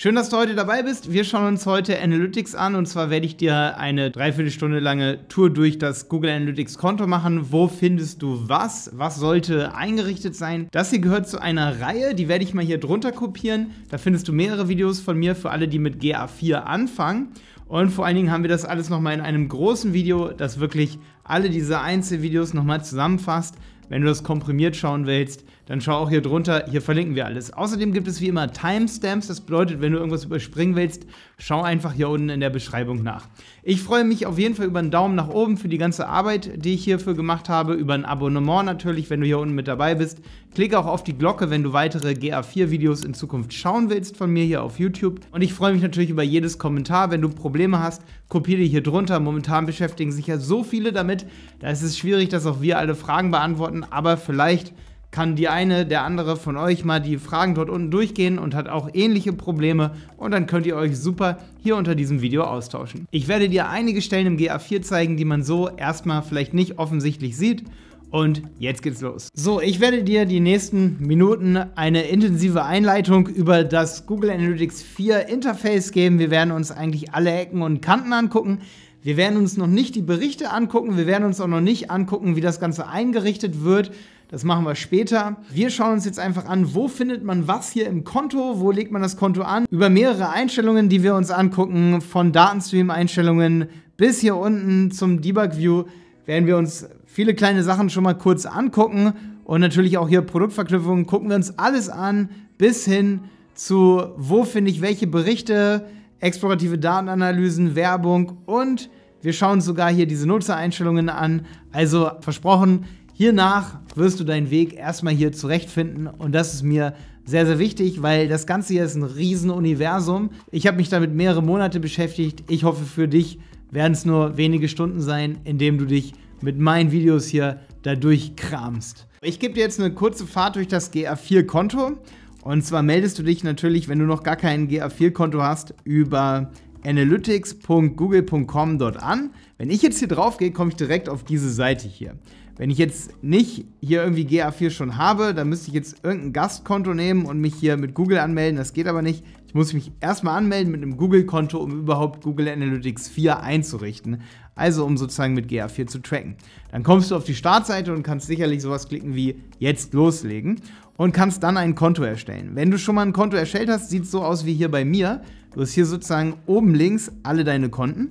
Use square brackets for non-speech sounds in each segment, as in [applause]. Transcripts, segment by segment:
Schön, dass du heute dabei bist. Wir schauen uns heute Analytics an und zwar werde ich dir eine Dreiviertelstunde lange Tour durch das Google Analytics Konto machen. Wo findest du was? Was sollte eingerichtet sein? Das hier gehört zu einer Reihe, die werde ich mal hier drunter kopieren. Da findest du mehrere Videos von mir für alle, die mit GA4 anfangen. Und vor allen Dingen haben wir das alles nochmal in einem großen Video, das wirklich alle diese Einzelvideos nochmal zusammenfasst. Wenn du das komprimiert schauen willst, dann schau auch hier drunter. Hier verlinken wir alles. Außerdem gibt es wie immer Timestamps. Das bedeutet, wenn du irgendwas überspringen willst, schau einfach hier unten in der Beschreibung nach. Ich freue mich auf jeden Fall über einen Daumen nach oben für die ganze Arbeit, die ich hierfür gemacht habe. Über ein Abonnement natürlich, wenn du hier unten mit dabei bist. Klicke auch auf die Glocke, wenn du weitere GA4-Videos in Zukunft schauen willst von mir hier auf YouTube. Und ich freue mich natürlich über jedes Kommentar. Wenn du Probleme hast, kopiere hier drunter. Momentan beschäftigen sich ja so viele damit. Da ist es schwierig, dass auch wir alle Fragen beantworten. Aber vielleicht kann die eine, der andere von euch mal die Fragen dort unten durchgehen und hat auch ähnliche Probleme und dann könnt ihr euch super hier unter diesem Video austauschen. Ich werde dir einige Stellen im GA4 zeigen, die man so erstmal vielleicht nicht offensichtlich sieht und jetzt geht's los. So, ich werde dir die nächsten Minuten eine intensive Einleitung über das Google Analytics 4 Interface geben. Wir werden uns eigentlich alle Ecken und Kanten angucken. Wir werden uns noch nicht die Berichte angucken, wir werden uns auch noch nicht angucken, wie das Ganze eingerichtet wird. Das machen wir später. Wir schauen uns jetzt einfach an, wo findet man was hier im Konto, wo legt man das Konto an. Über mehrere Einstellungen, die wir uns angucken, von Datenstream-Einstellungen bis hier unten zum Debug-View, werden wir uns viele kleine Sachen schon mal kurz angucken. Und natürlich auch hier Produktverknüpfungen gucken wir uns alles an, bis hin zu, wo finde ich welche Berichte, explorative Datenanalysen, Werbung und wir schauen sogar hier diese Nutzereinstellungen an. Also versprochen, Hiernach wirst du deinen Weg erstmal hier zurechtfinden und das ist mir sehr, sehr wichtig, weil das Ganze hier ist ein Riesenuniversum. Ich habe mich damit mehrere Monate beschäftigt. Ich hoffe, für dich werden es nur wenige Stunden sein, indem du dich mit meinen Videos hier dadurch kramst. Ich gebe dir jetzt eine kurze Fahrt durch das GA4-Konto. Und zwar meldest du dich natürlich, wenn du noch gar kein GA4-Konto hast, über analytics.google.com dort an. Wenn ich jetzt hier drauf gehe, komme ich direkt auf diese Seite hier. Wenn ich jetzt nicht hier irgendwie GA4 schon habe, dann müsste ich jetzt irgendein Gastkonto nehmen und mich hier mit Google anmelden. Das geht aber nicht. Ich muss mich erstmal anmelden mit einem Google-Konto, um überhaupt Google Analytics 4 einzurichten. Also um sozusagen mit GA4 zu tracken. Dann kommst du auf die Startseite und kannst sicherlich sowas klicken wie jetzt loslegen und kannst dann ein Konto erstellen. Wenn du schon mal ein Konto erstellt hast, sieht es so aus wie hier bei mir. Du hast hier sozusagen oben links alle deine Konten.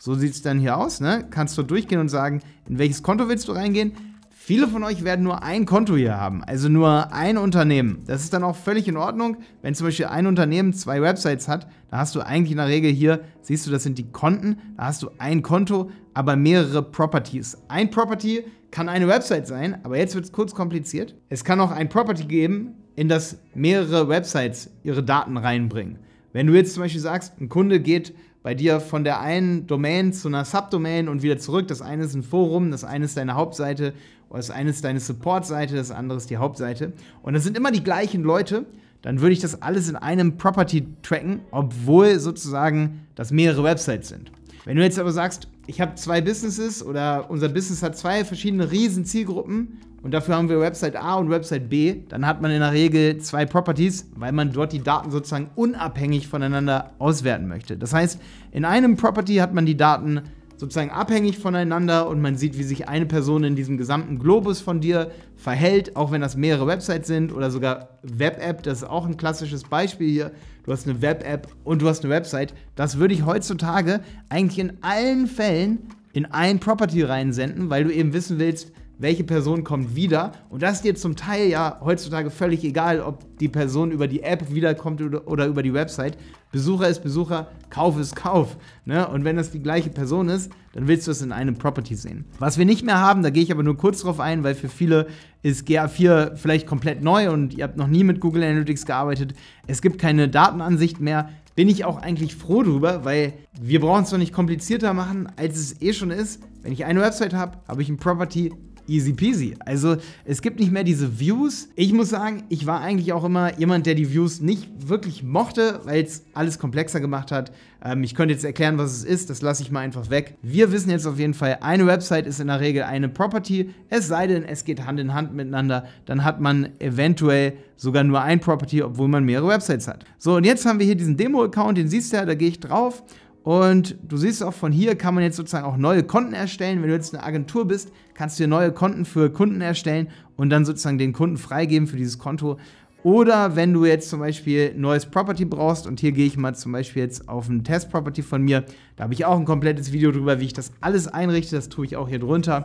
So sieht es dann hier aus, ne? Kannst du durchgehen und sagen, in welches Konto willst du reingehen? Viele von euch werden nur ein Konto hier haben, also nur ein Unternehmen. Das ist dann auch völlig in Ordnung. Wenn zum Beispiel ein Unternehmen zwei Websites hat, da hast du eigentlich in der Regel hier, siehst du, das sind die Konten, da hast du ein Konto, aber mehrere Properties. Ein Property kann eine Website sein, aber jetzt wird es kurz kompliziert. Es kann auch ein Property geben, in das mehrere Websites ihre Daten reinbringen. Wenn du jetzt zum Beispiel sagst, ein Kunde geht bei dir von der einen Domain zu einer Subdomain und wieder zurück. Das eine ist ein Forum, das eine ist deine Hauptseite, das eine ist deine Supportseite, das andere ist die Hauptseite. Und das sind immer die gleichen Leute. Dann würde ich das alles in einem Property tracken, obwohl sozusagen das mehrere Websites sind. Wenn du jetzt aber sagst, ich habe zwei Businesses oder unser Business hat zwei verschiedene riesen Zielgruppen und dafür haben wir Website A und Website B, dann hat man in der Regel zwei Properties, weil man dort die Daten sozusagen unabhängig voneinander auswerten möchte. Das heißt, in einem Property hat man die Daten sozusagen abhängig voneinander und man sieht, wie sich eine Person in diesem gesamten Globus von dir verhält, auch wenn das mehrere Websites sind oder sogar Web-App, das ist auch ein klassisches Beispiel hier du hast eine Web-App und du hast eine Website. Das würde ich heutzutage eigentlich in allen Fällen in ein Property reinsenden, weil du eben wissen willst, welche Person kommt wieder. Und das ist dir zum Teil ja heutzutage völlig egal, ob die Person über die App wiederkommt oder, über die Website. Besucher ist Besucher, Kauf ist Kauf. Ne? Und wenn das die gleiche Person ist, dann willst du es in einem Property sehen. Was wir nicht mehr haben, da gehe ich aber nur kurz drauf ein, weil für viele ist GA4 vielleicht komplett neu und ihr habt noch nie mit Google Analytics gearbeitet. Es gibt keine Datenansicht mehr. Bin ich auch eigentlich froh drüber, weil wir brauchen es doch nicht komplizierter machen, als es eh schon ist. Wenn ich eine Website habe, habe ich ein Property, easy peasy. Also es gibt nicht mehr diese Views. Ich muss sagen, ich war eigentlich auch immer jemand, der die Views nicht wirklich mochte, weil es alles komplexer gemacht hat. Ähm, ich könnte jetzt erklären, was es ist, das lasse ich mal einfach weg. Wir wissen jetzt auf jeden Fall, eine Website ist in der Regel eine Property, es sei denn, es geht Hand in Hand miteinander, dann hat man eventuell sogar nur ein Property, obwohl man mehrere Websites hat. So, und jetzt haben wir hier diesen Demo-Account, den siehst du ja, da gehe ich drauf und du siehst auch von hier kann man jetzt sozusagen auch neue Konten erstellen. Wenn du jetzt eine Agentur bist, kannst du dir neue Konten für Kunden erstellen und dann sozusagen den Kunden freigeben für dieses Konto. Oder wenn du jetzt zum Beispiel neues Property brauchst, und hier gehe ich mal zum Beispiel jetzt auf ein Test-Property von mir, da habe ich auch ein komplettes Video drüber, wie ich das alles einrichte, das tue ich auch hier drunter.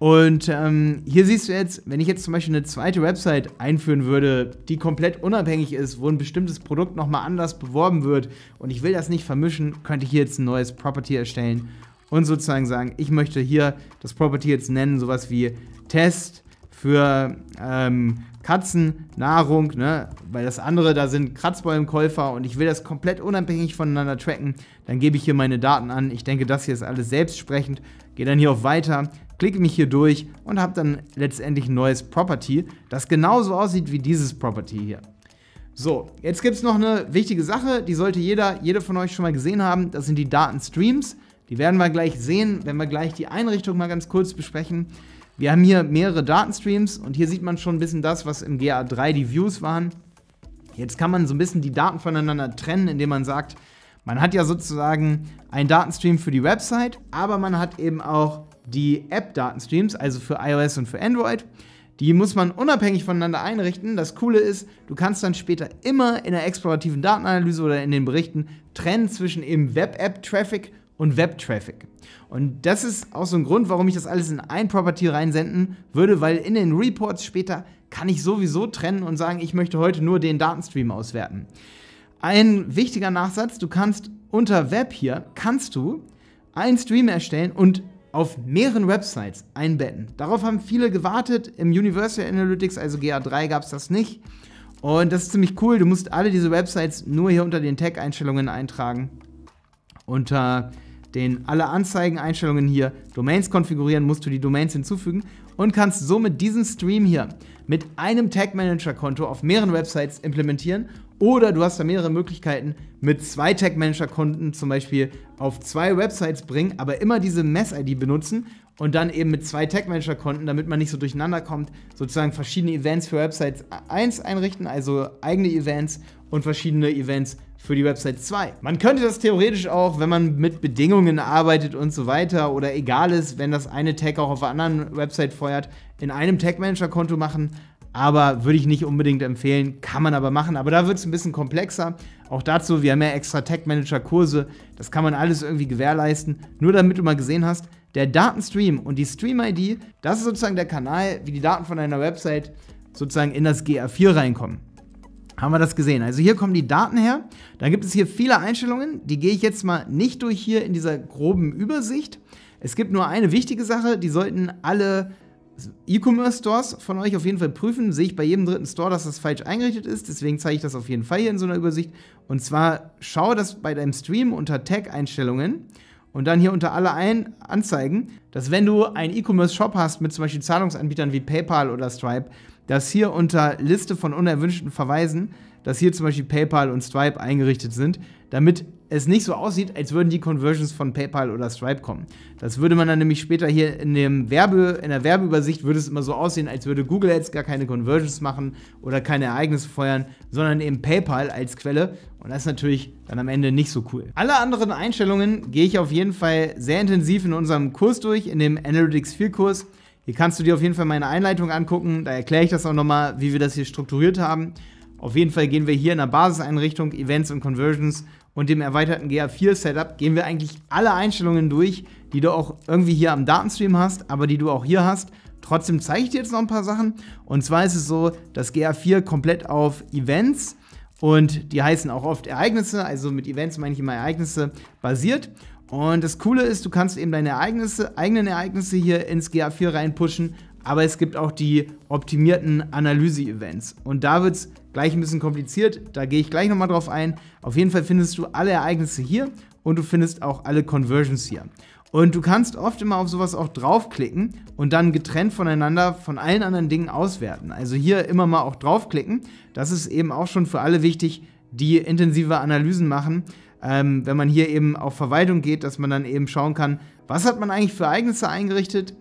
Und ähm, hier siehst du jetzt, wenn ich jetzt zum Beispiel eine zweite Website einführen würde, die komplett unabhängig ist, wo ein bestimmtes Produkt nochmal anders beworben wird und ich will das nicht vermischen, könnte ich hier jetzt ein neues Property erstellen und sozusagen sagen, ich möchte hier das Property jetzt nennen, sowas wie Test für ähm, Nahrung, ne? weil das andere, da sind Kratzbäumkäufer und ich will das komplett unabhängig voneinander tracken, dann gebe ich hier meine Daten an. Ich denke, das hier ist alles selbstsprechend. Gehe dann hier auf Weiter, klicke mich hier durch und habe dann letztendlich ein neues Property, das genauso aussieht wie dieses Property hier. So, jetzt gibt es noch eine wichtige Sache, die sollte jeder, jede von euch schon mal gesehen haben. Das sind die Datenstreams. Die werden wir gleich sehen, wenn wir gleich die Einrichtung mal ganz kurz besprechen. Wir haben hier mehrere Datenstreams und hier sieht man schon ein bisschen das, was im GA3 die Views waren. Jetzt kann man so ein bisschen die Daten voneinander trennen, indem man sagt, man hat ja sozusagen einen Datenstream für die Website, aber man hat eben auch die App-Datenstreams, also für iOS und für Android. Die muss man unabhängig voneinander einrichten. Das Coole ist, du kannst dann später immer in der explorativen Datenanalyse oder in den Berichten trennen zwischen eben Web-App-Traffic und mhm. Web-Traffic. Und das ist auch so ein Grund, warum ich das alles in ein Property reinsenden würde, weil in den Reports später kann ich sowieso trennen und sagen, ich möchte heute nur den Datenstream auswerten. Ein wichtiger Nachsatz, du kannst unter Web hier, kannst du einen Stream erstellen und auf mehreren Websites einbetten. Darauf haben viele gewartet. Im Universal Analytics, also GA3, gab es das nicht. Und das ist ziemlich cool. Du musst alle diese Websites nur hier unter den Tag-Einstellungen eintragen. Unter äh, den alle Anzeigeneinstellungen hier Domains konfigurieren, musst du die Domains hinzufügen und kannst somit diesen Stream hier mit einem Tag Manager Konto auf mehreren Websites implementieren oder du hast da mehrere Möglichkeiten mit zwei Tag Manager Konten zum Beispiel auf zwei Websites bringen, aber immer diese Mess ID benutzen und dann eben mit zwei Tag Manager Konten, damit man nicht so durcheinander kommt, sozusagen verschiedene Events für Websites 1 einrichten, also eigene Events und verschiedene Events für die Website 2. Man könnte das theoretisch auch, wenn man mit Bedingungen arbeitet und so weiter oder egal ist, wenn das eine Tag auch auf einer anderen Website feuert, in einem Tag Manager Konto machen, aber würde ich nicht unbedingt empfehlen, kann man aber machen. Aber da wird es ein bisschen komplexer. Auch dazu, wir haben ja extra Tag Manager Kurse, das kann man alles irgendwie gewährleisten. Nur damit du mal gesehen hast, der Datenstream und die Stream-ID, das ist sozusagen der Kanal, wie die Daten von einer Website sozusagen in das GA4 reinkommen haben wir das gesehen. Also hier kommen die Daten her. Da gibt es hier viele Einstellungen. Die gehe ich jetzt mal nicht durch hier in dieser groben Übersicht. Es gibt nur eine wichtige Sache, die sollten alle E-Commerce-Stores von euch auf jeden Fall prüfen. Sehe ich bei jedem dritten Store, dass das falsch eingerichtet ist. Deswegen zeige ich das auf jeden Fall hier in so einer Übersicht. Und zwar schau das bei deinem Stream unter Tag-Einstellungen und dann hier unter alle ein anzeigen, dass wenn du einen E-Commerce-Shop hast mit zum Beispiel Zahlungsanbietern wie PayPal oder Stripe, dass hier unter Liste von unerwünschten Verweisen, dass hier zum Beispiel PayPal und Stripe eingerichtet sind, damit es nicht so aussieht, als würden die Conversions von PayPal oder Stripe kommen. Das würde man dann nämlich später hier in, dem Werbe, in der Werbeübersicht würde es immer so aussehen, als würde Google Ads gar keine Conversions machen oder keine Ereignisse feuern, sondern eben PayPal als Quelle. Und das ist natürlich dann am Ende nicht so cool. Alle anderen Einstellungen gehe ich auf jeden Fall sehr intensiv in unserem Kurs durch, in dem Analytics 4 Kurs. Hier kannst du dir auf jeden Fall meine Einleitung angucken. Da erkläre ich das auch nochmal, wie wir das hier strukturiert haben. Auf jeden Fall gehen wir hier in der Basiseinrichtung, Events und Conversions und dem erweiterten GA4-Setup gehen wir eigentlich alle Einstellungen durch, die du auch irgendwie hier am Datenstream hast, aber die du auch hier hast. Trotzdem zeige ich dir jetzt noch ein paar Sachen. Und zwar ist es so, dass GA4 komplett auf Events und die heißen auch oft Ereignisse, also mit Events meine ich immer Ereignisse, basiert. Und das Coole ist, du kannst eben deine Ereignisse, eigenen Ereignisse hier ins GA4 reinpushen, aber es gibt auch die optimierten Analyse-Events. Und da wird es gleich ein bisschen kompliziert, da gehe ich gleich nochmal drauf ein. Auf jeden Fall findest du alle Ereignisse hier und du findest auch alle Conversions hier. Und du kannst oft immer auf sowas auch draufklicken und dann getrennt voneinander von allen anderen Dingen auswerten. Also hier immer mal auch draufklicken. Das ist eben auch schon für alle wichtig, die intensive Analysen machen ähm, wenn man hier eben auf Verwaltung geht, dass man dann eben schauen kann, was hat man eigentlich für Ereignisse eingerichtet.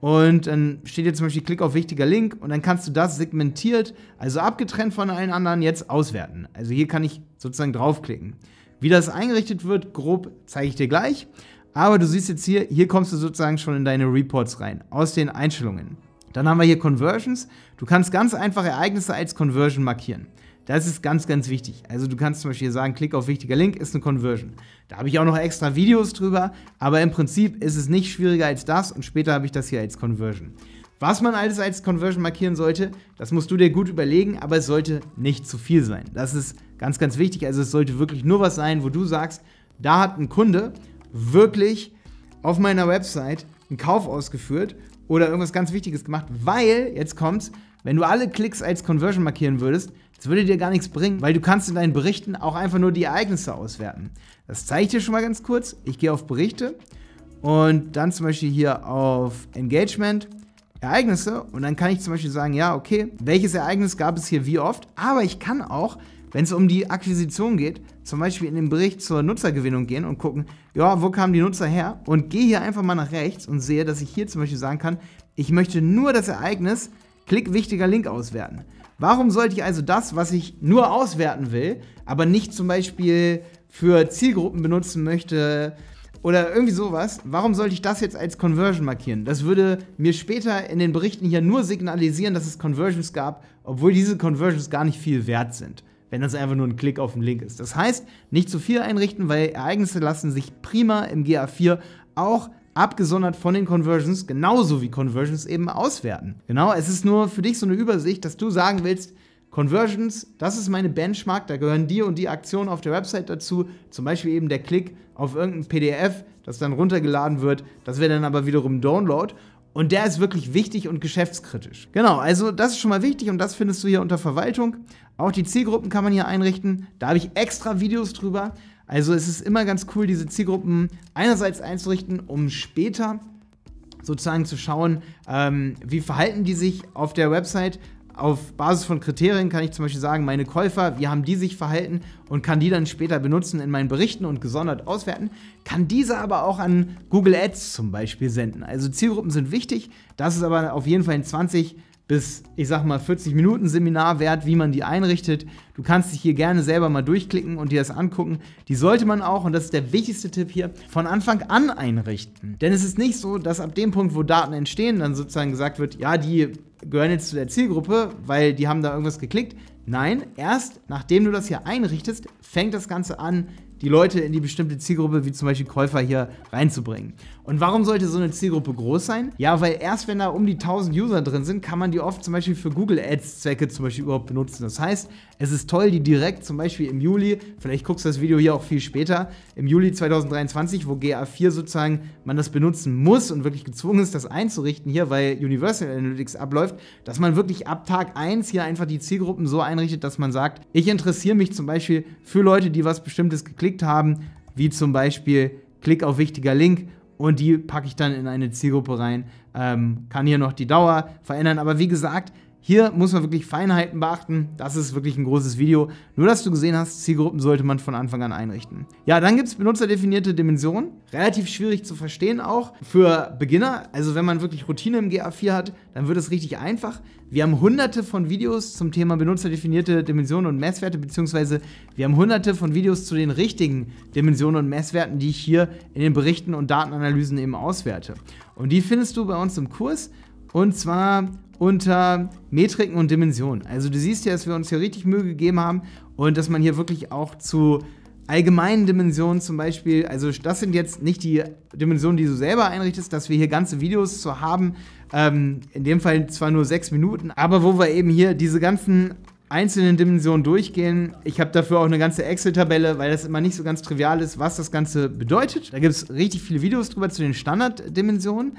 Und dann steht hier zum Beispiel Klick auf wichtiger Link und dann kannst du das segmentiert, also abgetrennt von allen anderen, jetzt auswerten. Also hier kann ich sozusagen draufklicken. Wie das eingerichtet wird, grob zeige ich dir gleich. Aber du siehst jetzt hier, hier kommst du sozusagen schon in deine Reports rein, aus den Einstellungen. Dann haben wir hier Conversions. Du kannst ganz einfach Ereignisse als Conversion markieren. Das ist ganz, ganz wichtig. Also du kannst zum Beispiel sagen, klick auf wichtiger Link ist eine Conversion. Da habe ich auch noch extra Videos drüber, aber im Prinzip ist es nicht schwieriger als das und später habe ich das hier als Conversion. Was man alles als Conversion markieren sollte, das musst du dir gut überlegen, aber es sollte nicht zu viel sein. Das ist ganz, ganz wichtig. Also es sollte wirklich nur was sein, wo du sagst, da hat ein Kunde wirklich auf meiner Website einen Kauf ausgeführt oder irgendwas ganz Wichtiges gemacht, weil, jetzt kommt's, wenn du alle Klicks als Conversion markieren würdest, das würde dir gar nichts bringen, weil du kannst in deinen Berichten auch einfach nur die Ereignisse auswerten. Das zeige ich dir schon mal ganz kurz. Ich gehe auf Berichte und dann zum Beispiel hier auf Engagement, Ereignisse und dann kann ich zum Beispiel sagen, ja, okay, welches Ereignis gab es hier wie oft, aber ich kann auch, wenn es um die Akquisition geht, zum Beispiel in den Bericht zur Nutzergewinnung gehen und gucken, ja, wo kamen die Nutzer her und gehe hier einfach mal nach rechts und sehe, dass ich hier zum Beispiel sagen kann, ich möchte nur das Ereignis Klick wichtiger Link auswerten. Warum sollte ich also das, was ich nur auswerten will, aber nicht zum Beispiel für Zielgruppen benutzen möchte oder irgendwie sowas, warum sollte ich das jetzt als Conversion markieren? Das würde mir später in den Berichten hier nur signalisieren, dass es Conversions gab, obwohl diese Conversions gar nicht viel wert sind wenn das einfach nur ein Klick auf den Link ist. Das heißt, nicht zu viel einrichten, weil Ereignisse lassen sich prima im GA4 auch abgesondert von den Conversions, genauso wie Conversions eben auswerten. Genau, es ist nur für dich so eine Übersicht, dass du sagen willst, Conversions, das ist meine Benchmark, da gehören die und die Aktionen auf der Website dazu, zum Beispiel eben der Klick auf irgendein PDF, das dann runtergeladen wird, das wäre dann aber wiederum Download und der ist wirklich wichtig und geschäftskritisch. Genau, also das ist schon mal wichtig und das findest du hier unter Verwaltung. Auch die Zielgruppen kann man hier einrichten, da habe ich extra Videos drüber. Also es ist immer ganz cool, diese Zielgruppen einerseits einzurichten, um später sozusagen zu schauen, ähm, wie verhalten die sich auf der Website. Auf Basis von Kriterien kann ich zum Beispiel sagen, meine Käufer, wie haben die sich verhalten und kann die dann später benutzen in meinen Berichten und gesondert auswerten, kann diese aber auch an Google Ads zum Beispiel senden. Also Zielgruppen sind wichtig, das ist aber auf jeden Fall in 20 bis, ich sag mal, 40 Minuten Seminar wert, wie man die einrichtet. Du kannst dich hier gerne selber mal durchklicken und dir das angucken. Die sollte man auch, und das ist der wichtigste Tipp hier, von Anfang an einrichten. Denn es ist nicht so, dass ab dem Punkt, wo Daten entstehen, dann sozusagen gesagt wird, ja, die gehören jetzt zu der Zielgruppe, weil die haben da irgendwas geklickt. Nein, erst nachdem du das hier einrichtest, fängt das Ganze an, die Leute in die bestimmte Zielgruppe, wie zum Beispiel Käufer, hier reinzubringen. Und warum sollte so eine Zielgruppe groß sein? Ja, weil erst wenn da um die 1000 User drin sind, kann man die oft zum Beispiel für Google Ads Zwecke zum Beispiel überhaupt benutzen. Das heißt, es ist toll, die direkt zum Beispiel im Juli, vielleicht guckst du das Video hier auch viel später, im Juli 2023, wo GA4 sozusagen man das benutzen muss und wirklich gezwungen ist, das einzurichten hier, weil Universal Analytics abläuft, dass man wirklich ab Tag 1 hier einfach die Zielgruppen so einrichtet, dass man sagt, ich interessiere mich zum Beispiel für Leute, die was Bestimmtes geklickt haben, wie zum Beispiel Klick auf wichtiger Link und die packe ich dann in eine Zielgruppe rein. Ähm, kann hier noch die Dauer verändern, aber wie gesagt, hier muss man wirklich Feinheiten beachten. Das ist wirklich ein großes Video. Nur, dass du gesehen hast, Zielgruppen sollte man von Anfang an einrichten. Ja, dann gibt es benutzerdefinierte Dimensionen. Relativ schwierig zu verstehen auch für Beginner. Also wenn man wirklich Routine im GA4 hat, dann wird es richtig einfach. Wir haben hunderte von Videos zum Thema benutzerdefinierte Dimensionen und Messwerte, beziehungsweise wir haben hunderte von Videos zu den richtigen Dimensionen und Messwerten, die ich hier in den Berichten und Datenanalysen eben auswerte. Und die findest du bei uns im Kurs. Und zwar unter Metriken und Dimensionen. Also du siehst ja, dass wir uns hier richtig Mühe gegeben haben und dass man hier wirklich auch zu allgemeinen Dimensionen zum Beispiel, also das sind jetzt nicht die Dimensionen, die du selber einrichtest, dass wir hier ganze Videos zu haben, ähm, in dem Fall zwar nur sechs Minuten, aber wo wir eben hier diese ganzen einzelnen Dimensionen durchgehen. Ich habe dafür auch eine ganze Excel-Tabelle, weil das immer nicht so ganz trivial ist, was das Ganze bedeutet. Da gibt es richtig viele Videos drüber zu den Standarddimensionen.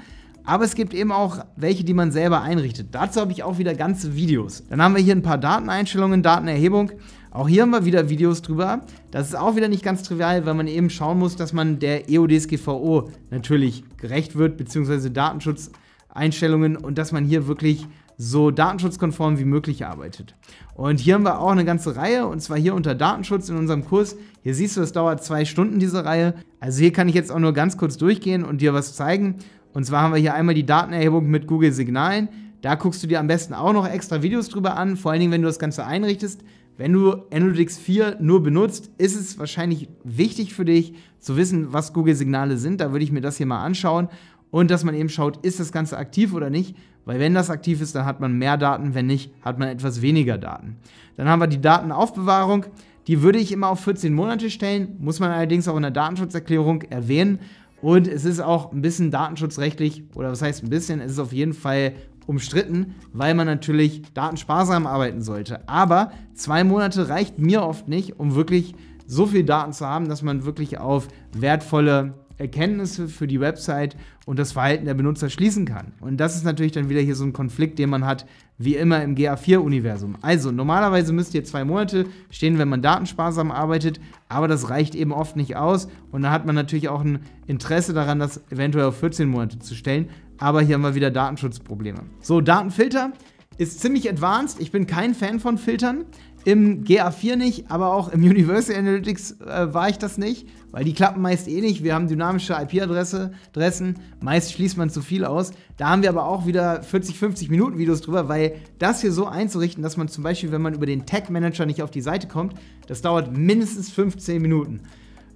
Aber es gibt eben auch welche, die man selber einrichtet. Dazu habe ich auch wieder ganze Videos. Dann haben wir hier ein paar Dateneinstellungen, Datenerhebung. Auch hier haben wir wieder Videos drüber. Das ist auch wieder nicht ganz trivial, weil man eben schauen muss, dass man der EODSGVO natürlich gerecht wird, beziehungsweise Datenschutzeinstellungen und dass man hier wirklich so datenschutzkonform wie möglich arbeitet. Und hier haben wir auch eine ganze Reihe, und zwar hier unter Datenschutz in unserem Kurs. Hier siehst du, es dauert zwei Stunden, diese Reihe. Also hier kann ich jetzt auch nur ganz kurz durchgehen und dir was zeigen. Und zwar haben wir hier einmal die Datenerhebung mit Google Signalen. Da guckst du dir am besten auch noch extra Videos drüber an, vor allen Dingen, wenn du das Ganze einrichtest. Wenn du Analytics 4 nur benutzt, ist es wahrscheinlich wichtig für dich zu wissen, was Google-Signale sind. Da würde ich mir das hier mal anschauen und dass man eben schaut, ist das Ganze aktiv oder nicht. Weil wenn das aktiv ist, dann hat man mehr Daten, wenn nicht, hat man etwas weniger Daten. Dann haben wir die Datenaufbewahrung. Die würde ich immer auf 14 Monate stellen, muss man allerdings auch in der Datenschutzerklärung erwähnen, und es ist auch ein bisschen datenschutzrechtlich, oder was heißt ein bisschen, es ist auf jeden Fall umstritten, weil man natürlich datensparsam arbeiten sollte. Aber zwei Monate reicht mir oft nicht, um wirklich so viel Daten zu haben, dass man wirklich auf wertvolle Erkenntnisse für die Website und das Verhalten der Benutzer schließen kann. Und das ist natürlich dann wieder hier so ein Konflikt, den man hat, wie immer im GA4-Universum. Also normalerweise müsst ihr zwei Monate stehen, wenn man datensparsam arbeitet, aber das reicht eben oft nicht aus. Und da hat man natürlich auch ein Interesse daran, das eventuell auf 14 Monate zu stellen. Aber hier haben wir wieder Datenschutzprobleme. So, Datenfilter ist ziemlich advanced. Ich bin kein Fan von Filtern. Im GA4 nicht, aber auch im Universal Analytics äh, war ich das nicht, weil die klappen meist eh nicht. Wir haben dynamische IP-Adressen, meist schließt man zu viel aus. Da haben wir aber auch wieder 40, 50 Minuten Videos drüber, weil das hier so einzurichten, dass man zum Beispiel, wenn man über den Tag Manager nicht auf die Seite kommt, das dauert mindestens 15 Minuten.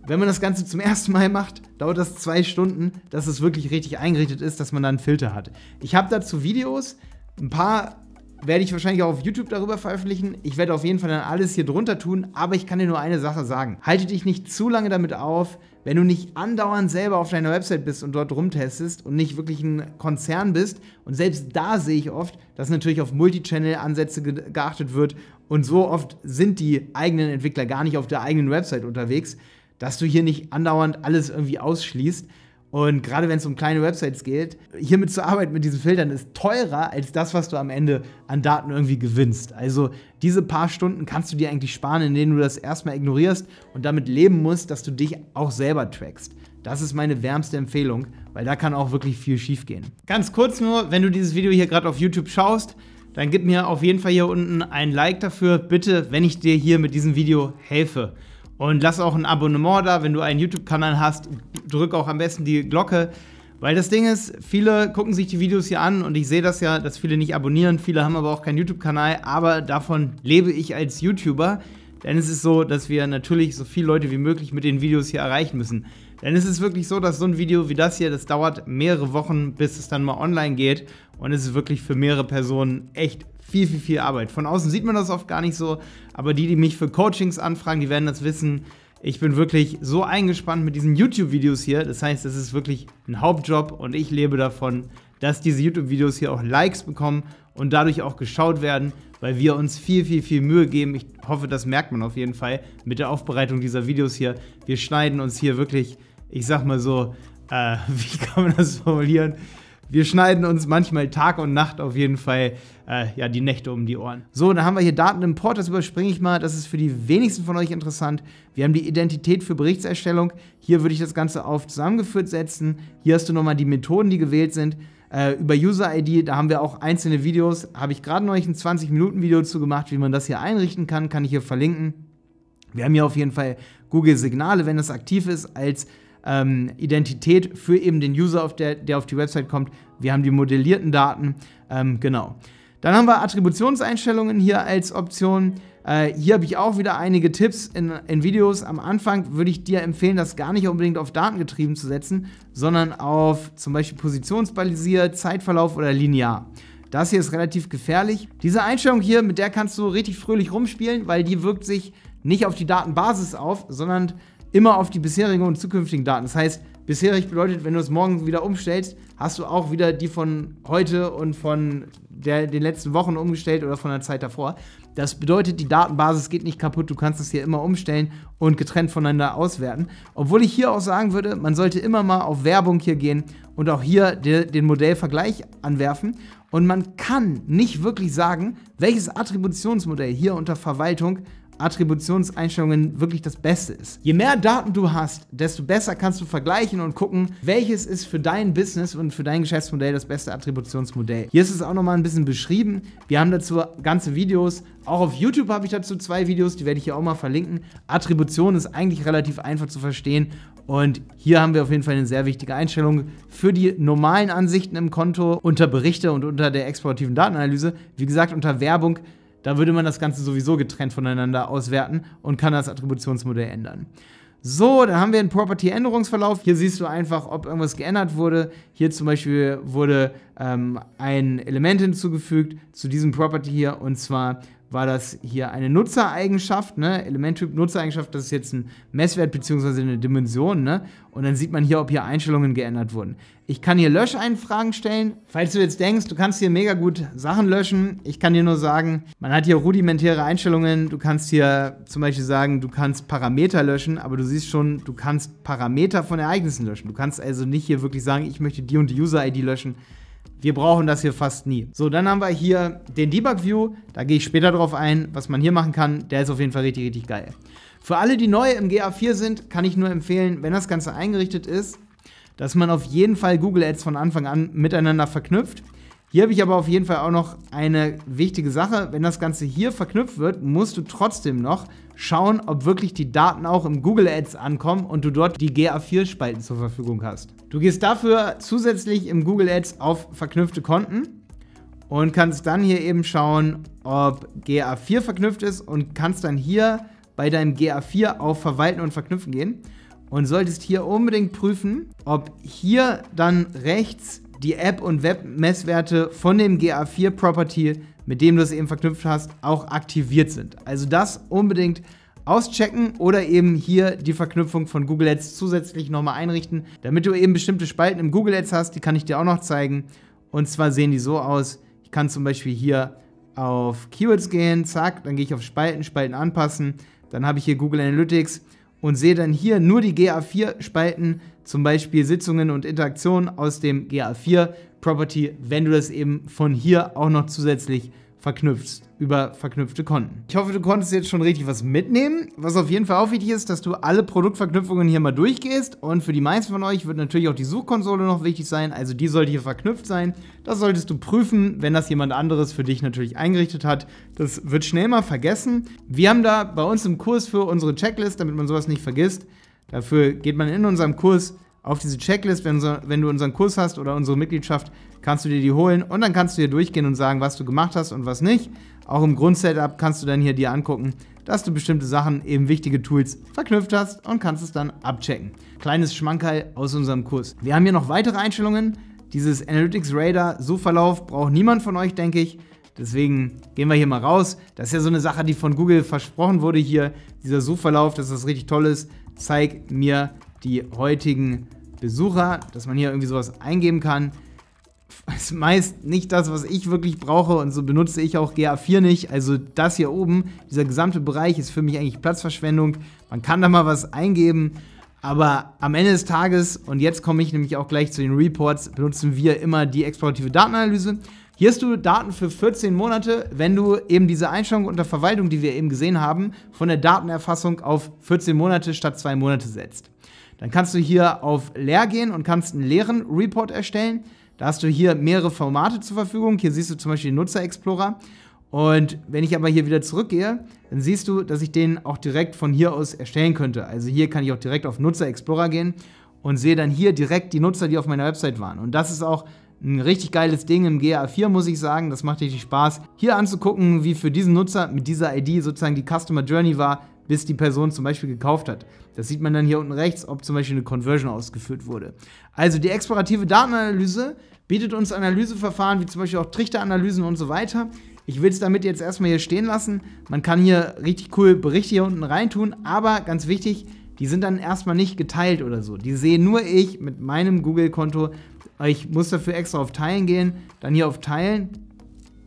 Wenn man das Ganze zum ersten Mal macht, dauert das zwei Stunden, dass es wirklich richtig eingerichtet ist, dass man da einen Filter hat. Ich habe dazu Videos, ein paar werde ich wahrscheinlich auch auf YouTube darüber veröffentlichen. Ich werde auf jeden Fall dann alles hier drunter tun, aber ich kann dir nur eine Sache sagen. Halte dich nicht zu lange damit auf, wenn du nicht andauernd selber auf deiner Website bist und dort rumtestest und nicht wirklich ein Konzern bist. Und selbst da sehe ich oft, dass natürlich auf Multichannel-Ansätze ge geachtet wird und so oft sind die eigenen Entwickler gar nicht auf der eigenen Website unterwegs, dass du hier nicht andauernd alles irgendwie ausschließt. Und gerade wenn es um kleine Websites geht, hiermit zu arbeiten mit diesen Filtern ist teurer als das, was du am Ende an Daten irgendwie gewinnst. Also diese paar Stunden kannst du dir eigentlich sparen, in denen du das erstmal ignorierst und damit leben musst, dass du dich auch selber trackst. Das ist meine wärmste Empfehlung, weil da kann auch wirklich viel schiefgehen. Ganz kurz nur, wenn du dieses Video hier gerade auf YouTube schaust, dann gib mir auf jeden Fall hier unten ein Like dafür, bitte, wenn ich dir hier mit diesem Video helfe. Und lass auch ein Abonnement da, wenn du einen YouTube-Kanal hast. Drück auch am besten die Glocke. Weil das Ding ist, viele gucken sich die Videos hier an und ich sehe das ja, dass viele nicht abonnieren. Viele haben aber auch keinen YouTube-Kanal, aber davon lebe ich als YouTuber. Denn es ist so, dass wir natürlich so viele Leute wie möglich mit den Videos hier erreichen müssen. Denn es ist wirklich so, dass so ein Video wie das hier, das dauert mehrere Wochen, bis es dann mal online geht. Und es ist wirklich für mehrere Personen echt viel, viel, viel Arbeit. Von außen sieht man das oft gar nicht so, aber die, die mich für Coachings anfragen, die werden das wissen. Ich bin wirklich so eingespannt mit diesen YouTube-Videos hier. Das heißt, es ist wirklich ein Hauptjob und ich lebe davon, dass diese YouTube-Videos hier auch Likes bekommen und dadurch auch geschaut werden, weil wir uns viel, viel, viel Mühe geben. Ich hoffe, das merkt man auf jeden Fall mit der Aufbereitung dieser Videos hier. Wir schneiden uns hier wirklich, ich sag mal so, äh, [laughs] wie kann man das formulieren? Wir schneiden uns manchmal Tag und Nacht auf jeden Fall äh, ja, die Nächte um die Ohren. So, dann haben wir hier Datenimport, das überspringe ich mal. Das ist für die wenigsten von euch interessant. Wir haben die Identität für Berichtserstellung. Hier würde ich das Ganze auf zusammengeführt setzen. Hier hast du nochmal die Methoden, die gewählt sind. Äh, über User-ID, da haben wir auch einzelne Videos. Habe ich gerade neulich ein 20-Minuten-Video zu gemacht, wie man das hier einrichten kann. Kann ich hier verlinken. Wir haben hier auf jeden Fall Google-Signale, wenn das aktiv ist, als ähm, Identität für eben den User, auf der, der auf die Website kommt. Wir haben die modellierten Daten. Ähm, genau. Dann haben wir Attributionseinstellungen hier als Option. Äh, hier habe ich auch wieder einige Tipps in, in Videos. Am Anfang würde ich dir empfehlen, das gar nicht unbedingt auf datengetrieben zu setzen, sondern auf zum Beispiel positionsbasiert, Zeitverlauf oder linear. Das hier ist relativ gefährlich. Diese Einstellung hier, mit der kannst du richtig fröhlich rumspielen, weil die wirkt sich nicht auf die Datenbasis auf, sondern immer auf die bisherigen und zukünftigen Daten. Das heißt, bisherig bedeutet, wenn du es morgen wieder umstellst, hast du auch wieder die von heute und von der, den letzten Wochen umgestellt oder von der Zeit davor. Das bedeutet, die Datenbasis geht nicht kaputt, du kannst es hier immer umstellen und getrennt voneinander auswerten. Obwohl ich hier auch sagen würde, man sollte immer mal auf Werbung hier gehen und auch hier de, den Modellvergleich anwerfen. Und man kann nicht wirklich sagen, welches Attributionsmodell hier unter Verwaltung Attributionseinstellungen wirklich das Beste ist. Je mehr Daten du hast, desto besser kannst du vergleichen und gucken, welches ist für dein Business und für dein Geschäftsmodell das beste Attributionsmodell. Hier ist es auch nochmal ein bisschen beschrieben. Wir haben dazu ganze Videos. Auch auf YouTube habe ich dazu zwei Videos, die werde ich hier auch mal verlinken. Attribution ist eigentlich relativ einfach zu verstehen und hier haben wir auf jeden Fall eine sehr wichtige Einstellung für die normalen Ansichten im Konto unter Berichte und unter der exportativen Datenanalyse. Wie gesagt, unter Werbung da würde man das Ganze sowieso getrennt voneinander auswerten und kann das Attributionsmodell ändern. So, dann haben wir einen Property-Änderungsverlauf. Hier siehst du einfach, ob irgendwas geändert wurde. Hier zum Beispiel wurde ähm, ein Element hinzugefügt zu diesem Property hier und zwar war das hier eine Nutzereigenschaft, ne? Elementtyp Nutzereigenschaft, das ist jetzt ein Messwert bzw. eine Dimension, ne? Und dann sieht man hier, ob hier Einstellungen geändert wurden. Ich kann hier Löscheinfragen stellen. Falls du jetzt denkst, du kannst hier mega gut Sachen löschen, ich kann dir nur sagen, man hat hier rudimentäre Einstellungen. Du kannst hier zum Beispiel sagen, du kannst Parameter löschen, aber du siehst schon, du kannst Parameter von Ereignissen löschen. Du kannst also nicht hier wirklich sagen, ich möchte die und die User-ID löschen. Wir brauchen das hier fast nie. So, dann haben wir hier den Debug View. Da gehe ich später drauf ein, was man hier machen kann. Der ist auf jeden Fall richtig, richtig geil. Für alle, die neu im GA4 sind, kann ich nur empfehlen, wenn das Ganze eingerichtet ist, dass man auf jeden Fall Google Ads von Anfang an miteinander verknüpft. Hier habe ich aber auf jeden Fall auch noch eine wichtige Sache. Wenn das Ganze hier verknüpft wird, musst du trotzdem noch schauen, ob wirklich die Daten auch im Google Ads ankommen und du dort die GA4-Spalten zur Verfügung hast. Du gehst dafür zusätzlich im Google Ads auf verknüpfte Konten und kannst dann hier eben schauen, ob GA4 verknüpft ist und kannst dann hier bei deinem GA4 auf Verwalten und Verknüpfen gehen und solltest hier unbedingt prüfen, ob hier dann rechts die App- und Web-Messwerte von dem GA4-Property mit dem du es eben verknüpft hast, auch aktiviert sind. Also das unbedingt auschecken oder eben hier die Verknüpfung von Google Ads zusätzlich nochmal einrichten, damit du eben bestimmte Spalten im Google Ads hast, die kann ich dir auch noch zeigen. Und zwar sehen die so aus, ich kann zum Beispiel hier auf Keywords gehen, zack, dann gehe ich auf Spalten, Spalten anpassen, dann habe ich hier Google Analytics und sehe dann hier nur die GA4-Spalten, zum Beispiel Sitzungen und Interaktionen aus dem GA4-Property, wenn du das eben von hier auch noch zusätzlich verknüpfst über verknüpfte Konten. Ich hoffe, du konntest jetzt schon richtig was mitnehmen. Was auf jeden Fall auch wichtig ist, dass du alle Produktverknüpfungen hier mal durchgehst und für die meisten von euch wird natürlich auch die Suchkonsole noch wichtig sein, also die sollte hier verknüpft sein. Das solltest du prüfen, wenn das jemand anderes für dich natürlich eingerichtet hat. Das wird schnell mal vergessen. Wir haben da bei uns im Kurs für unsere Checklist, damit man sowas nicht vergisst, dafür geht man in unserem Kurs auf diese Checklist, wenn, so, wenn, du unseren Kurs hast oder unsere Mitgliedschaft, kannst du dir die holen und dann kannst du hier durchgehen und sagen, was du gemacht hast und was nicht. Auch im Grundsetup kannst du dann hier dir angucken, dass du bestimmte Sachen, eben wichtige Tools, verknüpft hast und kannst es dann abchecken. Kleines Schmankerl aus unserem Kurs. Wir haben hier noch weitere Einstellungen. Dieses Analytics Radar, so Verlauf braucht niemand von euch, denke ich. Deswegen gehen wir hier mal raus. Das ist ja so eine Sache, die von Google versprochen wurde hier. Dieser Suchverlauf, dass das richtig toll ist. Zeig mir die heutigen Besucher, dass man hier irgendwie sowas eingeben kann. Ist meist nicht das, was ich wirklich brauche und so benutze ich auch GA4 nicht. Also das hier oben, dieser gesamte Bereich ist für mich eigentlich Platzverschwendung. Man kann da mal was eingeben, aber am Ende des Tages, und jetzt komme ich nämlich auch gleich zu den Reports, benutzen wir immer die explorative Datenanalyse. Hier hast du Daten für 14 Monate, wenn du eben diese Einschränkung unter Verwaltung, die wir eben gesehen haben, von der Datenerfassung auf 14 Monate statt 2 Monate setzt. Dann kannst du hier auf leer gehen und kannst einen leeren Report erstellen. Da hast du hier mehrere Formate zur Verfügung. Hier siehst du zum Beispiel den Nutzer Explorer. Und wenn ich aber hier wieder zurückgehe, dann siehst du, dass ich den auch direkt von hier aus erstellen könnte. Also hier kann ich auch direkt auf Nutzer Explorer gehen und sehe dann hier direkt die Nutzer, die auf meiner Website waren. Und das ist auch ein richtig geiles Ding im GA4, muss ich sagen. Das macht richtig Spaß, hier anzugucken, wie für diesen Nutzer mit dieser ID sozusagen die Customer Journey war, bis die Person zum Beispiel gekauft hat. Das sieht man dann hier unten rechts, ob zum Beispiel eine Conversion ausgeführt wurde. Also die explorative Datenanalyse bietet uns Analyseverfahren wie zum Beispiel auch Trichteranalysen und so weiter. Ich will es damit jetzt erstmal hier stehen lassen. Man kann hier richtig cool Berichte hier unten reintun, aber ganz wichtig, die sind dann erstmal nicht geteilt oder so. Die sehe nur ich mit meinem Google-Konto. Ich muss dafür extra auf Teilen gehen, dann hier auf Teilen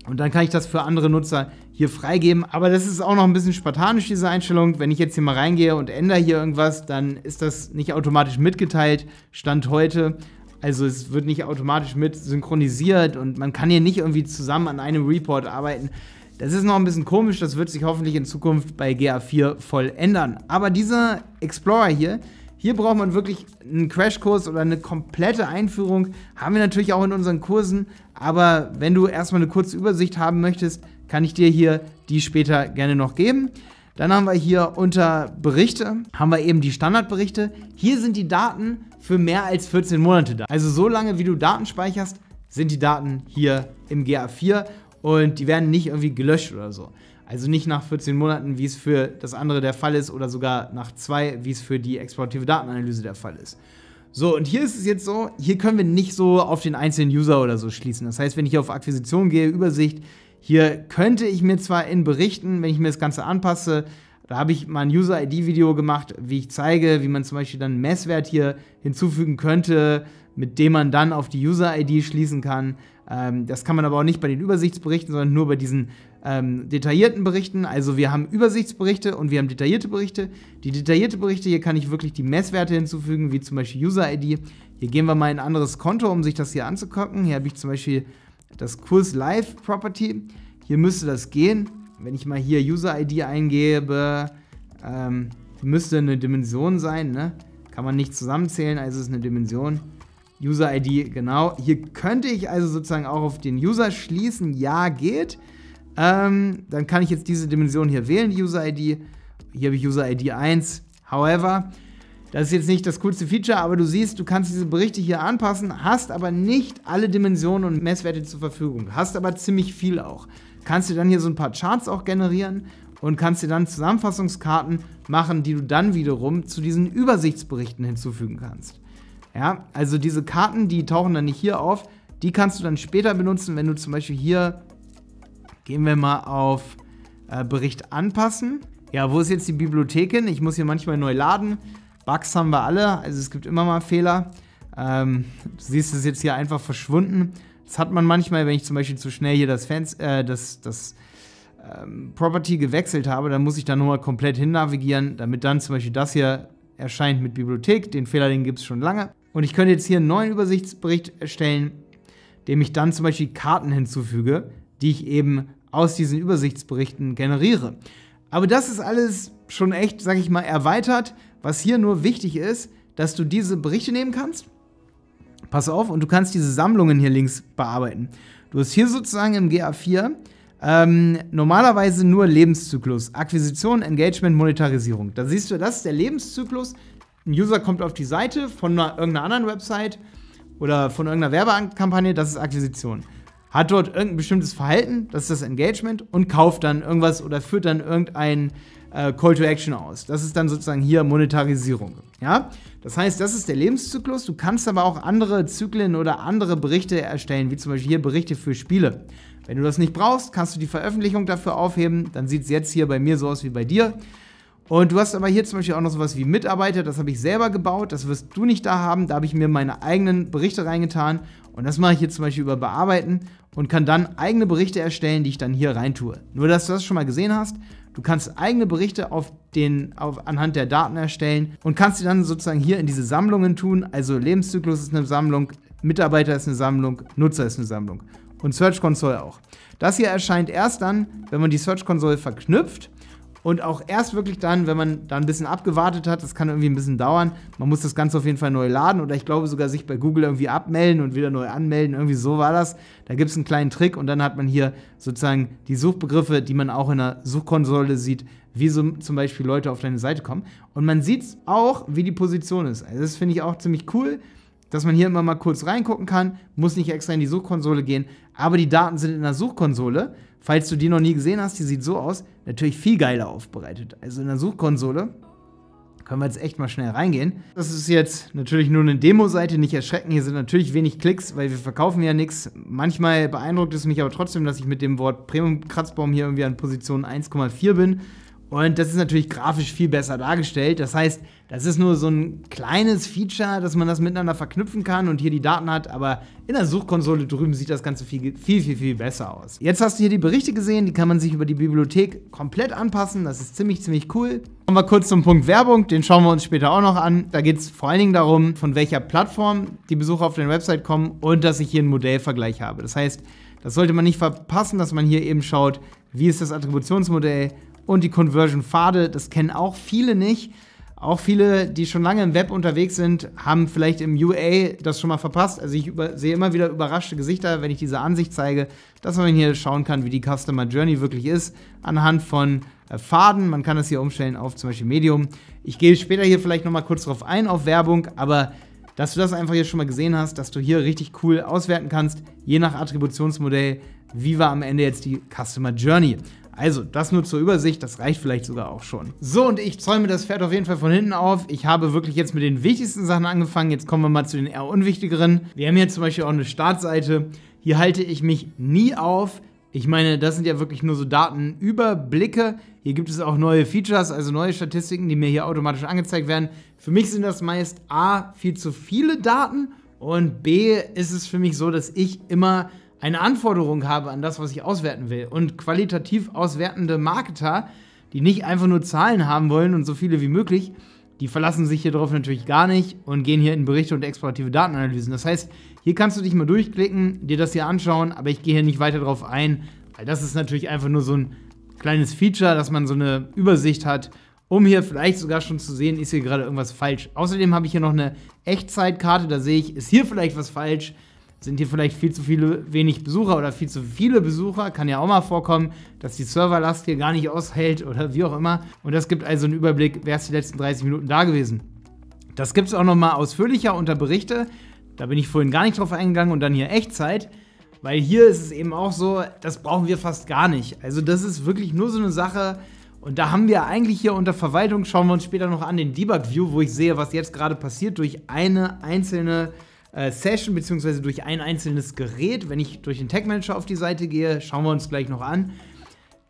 und dann kann ich das für andere Nutzer hier freigeben. Aber das ist auch noch ein bisschen spartanisch, diese Einstellung. Wenn ich jetzt hier mal reingehe und ändere hier irgendwas, dann ist das nicht automatisch mitgeteilt. Stand heute. Also es wird nicht automatisch mit synchronisiert und man kann hier nicht irgendwie zusammen an einem Report arbeiten. Das ist noch ein bisschen komisch, das wird sich hoffentlich in Zukunft bei GA4 voll ändern. Aber dieser Explorer hier, hier braucht man wirklich einen Crashkurs oder eine komplette Einführung. Haben wir natürlich auch in unseren Kursen, aber wenn du erstmal eine kurze Übersicht haben möchtest, kann ich dir hier die später gerne noch geben. Dann haben wir hier unter Berichte, haben wir eben die Standardberichte. Hier sind die Daten für mehr als 14 Monate da. Also so lange, wie du Daten speicherst, sind die Daten hier im GA4 und die werden nicht irgendwie gelöscht oder so. Also nicht nach 14 Monaten, wie es für das andere der Fall ist oder sogar nach zwei, wie es für die explorative Datenanalyse der Fall ist. So, und hier ist es jetzt so, hier können wir nicht so auf den einzelnen User oder so schließen. Das heißt, wenn ich hier auf Akquisition gehe, Übersicht, hier könnte ich mir zwar in Berichten, wenn ich mir das Ganze anpasse, da habe ich mal ein User-ID-Video gemacht, wie ich zeige, wie man zum Beispiel dann einen Messwert hier hinzufügen könnte, mit dem man dann auf die User-ID schließen kann. Ähm, das kann man aber auch nicht bei den Übersichtsberichten, sondern nur bei diesen ähm, detaillierten Berichten. Also wir haben Übersichtsberichte und wir haben detaillierte Berichte. Die detaillierte Berichte, hier kann ich wirklich die Messwerte hinzufügen, wie zum Beispiel User-ID. Hier gehen wir mal in ein anderes Konto, um sich das hier anzugucken. Hier habe ich zum Beispiel das Kurs Live Property. Hier müsste das gehen. Wenn ich mal hier User-ID eingebe, ähm, müsste eine Dimension sein, ne? Kann man nicht zusammenzählen, also ist eine Dimension. User-ID, genau. Hier könnte ich also sozusagen auch auf den User schließen, ja geht. Ähm, dann kann ich jetzt diese Dimension hier wählen, User-ID. Hier habe ich User-ID 1. However, das ist jetzt nicht das coolste Feature, aber du siehst, du kannst diese Berichte hier anpassen, hast aber nicht alle Dimensionen und Messwerte zur Verfügung, hast aber ziemlich viel auch. Kannst dir dann hier so ein paar Charts auch generieren und kannst dir dann Zusammenfassungskarten machen, die du dann wiederum zu diesen Übersichtsberichten hinzufügen kannst. Ja, also diese Karten, die tauchen dann nicht hier auf, die kannst du dann später benutzen, wenn du zum Beispiel hier, gehen wir mal auf äh, Bericht anpassen. Ja, wo ist jetzt die Bibliothek hin? Ich muss hier manchmal neu laden. Bugs haben wir alle, also es gibt immer mal Fehler. Ähm, du siehst es jetzt hier einfach verschwunden. Das hat man manchmal, wenn ich zum Beispiel zu schnell hier das, Fans, äh, das, das ähm, Property gewechselt habe, dann muss ich da nochmal komplett hin navigieren, damit dann zum Beispiel das hier erscheint mit Bibliothek. Den Fehler, den gibt es schon lange. Und ich könnte jetzt hier einen neuen Übersichtsbericht erstellen, dem ich dann zum Beispiel Karten hinzufüge, die ich eben aus diesen Übersichtsberichten generiere. Aber das ist alles schon echt, sag ich mal, erweitert was hier nur wichtig ist, dass du diese Berichte nehmen kannst. Pass auf, und du kannst diese Sammlungen hier links bearbeiten. Du hast hier sozusagen im GA4 ähm, normalerweise nur Lebenszyklus. Akquisition, Engagement, Monetarisierung. Da siehst du, das ist der Lebenszyklus. Ein User kommt auf die Seite von einer, irgendeiner anderen Website oder von irgendeiner Werbekampagne, das ist Akquisition. Hat dort irgendein bestimmtes Verhalten, das ist das Engagement, und kauft dann irgendwas oder führt dann irgendein äh, Call to Action aus. Das ist dann sozusagen hier Monetarisierung. Ja? Das heißt, das ist der Lebenszyklus. Du kannst aber auch andere Zyklen oder andere Berichte erstellen, wie zum Beispiel hier Berichte für Spiele. Wenn du das nicht brauchst, kannst du die Veröffentlichung dafür aufheben. Dann sieht es jetzt hier bei mir so aus wie bei dir. Und du hast aber hier zum Beispiel auch noch sowas wie Mitarbeiter, das habe ich selber gebaut, das wirst du nicht da haben, da habe ich mir meine eigenen Berichte reingetan und das mache ich hier zum Beispiel über Bearbeiten und kann dann eigene Berichte erstellen, die ich dann hier reintue. Nur, dass du das schon mal gesehen hast Du kannst eigene Berichte auf den, auf, anhand der Daten erstellen und kannst sie dann sozusagen hier in diese Sammlungen tun. Also Lebenszyklus ist eine Sammlung, Mitarbeiter ist eine Sammlung, Nutzer ist eine Sammlung und Search Console auch. Das hier erscheint erst dann, wenn man die Search Console verknüpft und auch erst wirklich dann, wenn man da ein bisschen abgewartet hat, das kann irgendwie ein bisschen dauern, man muss das Ganze auf jeden Fall neu laden oder ich glaube sogar sich bei Google irgendwie abmelden und wieder neu anmelden. Irgendwie so war das. Da gibt es einen kleinen Trick und dann hat man hier sozusagen die Suchbegriffe, die man auch in der Suchkonsole sieht, wie so zum Beispiel Leute auf deine Seite kommen. Und man sieht auch, wie die Position ist. Also das finde ich auch ziemlich cool dass man hier immer mal kurz reingucken kann, muss nicht extra in die Suchkonsole gehen, aber die Daten sind in der Suchkonsole. Falls du die noch nie gesehen hast, die sieht so aus, natürlich viel geiler aufbereitet. Also in der Suchkonsole können wir jetzt echt mal schnell reingehen. Das ist jetzt natürlich nur eine Demo-Seite, nicht erschrecken. Hier sind natürlich wenig Klicks, weil wir verkaufen ja nichts. Manchmal beeindruckt es mich aber trotzdem, dass ich mit dem Wort Premium-Kratzbaum hier irgendwie an Position 1,4 bin. Und das ist natürlich grafisch viel besser dargestellt. Das heißt, das ist nur so ein kleines Feature, dass man das miteinander verknüpfen kann und hier die Daten hat. Aber in der Suchkonsole drüben sieht das Ganze viel, viel, viel, viel besser aus. Jetzt hast du hier die Berichte gesehen. Die kann man sich über die Bibliothek komplett anpassen. Das ist ziemlich, ziemlich cool. Kommen wir kurz zum Punkt Werbung. Den schauen wir uns später auch noch an. Da geht es vor allen Dingen darum, von welcher Plattform die Besucher auf den Website kommen und dass ich hier einen Modellvergleich habe. Das heißt, das sollte man nicht verpassen, dass man hier eben schaut, wie ist das Attributionsmodell und die Conversion-Pfade, das kennen auch viele nicht. Auch viele, die schon lange im Web unterwegs sind, haben vielleicht im UA das schon mal verpasst. Also ich sehe immer wieder überraschte Gesichter, wenn ich diese Ansicht zeige, dass man hier schauen kann, wie die Customer Journey wirklich ist, anhand von äh, Faden. Man kann das hier umstellen auf zum Beispiel Medium. Ich gehe später hier vielleicht nochmal kurz drauf ein, auf Werbung, aber dass du das einfach hier schon mal gesehen hast, dass du hier richtig cool auswerten kannst, je nach Attributionsmodell, wie war am Ende jetzt die Customer Journey. Also, das nur zur Übersicht, das reicht vielleicht sogar auch schon. So, und ich zäume das Pferd auf jeden Fall von hinten auf. Ich habe wirklich jetzt mit den wichtigsten Sachen angefangen. Jetzt kommen wir mal zu den eher unwichtigeren. Wir haben hier zum Beispiel auch eine Startseite. Hier halte ich mich nie auf. Ich meine, das sind ja wirklich nur so Datenüberblicke. Hier gibt es auch neue Features, also neue Statistiken, die mir hier automatisch angezeigt werden. Für mich sind das meist A, viel zu viele Daten und B, ist es für mich so, dass ich immer eine Anforderung habe an das, was ich auswerten will. Und qualitativ auswertende Marketer, die nicht einfach nur Zahlen haben wollen und so viele wie möglich, die verlassen sich hier drauf natürlich gar nicht und gehen hier in Berichte und explorative Datenanalysen. Das heißt, hier kannst du dich mal durchklicken, dir das hier anschauen, aber ich gehe hier nicht weiter drauf ein, weil das ist natürlich einfach nur so ein kleines Feature, dass man so eine Übersicht hat, um hier vielleicht sogar schon zu sehen, ist hier gerade irgendwas falsch. Außerdem habe ich hier noch eine Echtzeitkarte, da sehe ich, ist hier vielleicht was falsch sind hier vielleicht viel zu viele wenig Besucher oder viel zu viele Besucher. Kann ja auch mal vorkommen, dass die Serverlast hier gar nicht aushält oder wie auch immer. Und das gibt also einen Überblick, wer ist die letzten 30 Minuten da gewesen. Das gibt es auch nochmal ausführlicher unter Berichte. Da bin ich vorhin gar nicht drauf eingegangen und dann hier Echtzeit. Weil hier ist es eben auch so, das brauchen wir fast gar nicht. Also das ist wirklich nur so eine Sache. Und da haben wir eigentlich hier unter Verwaltung, schauen wir uns später noch an, den Debug View, wo ich sehe, was jetzt gerade passiert durch eine einzelne äh, Session beziehungsweise durch ein einzelnes Gerät. Wenn ich durch den Tag Manager auf die Seite gehe, schauen wir uns gleich noch an.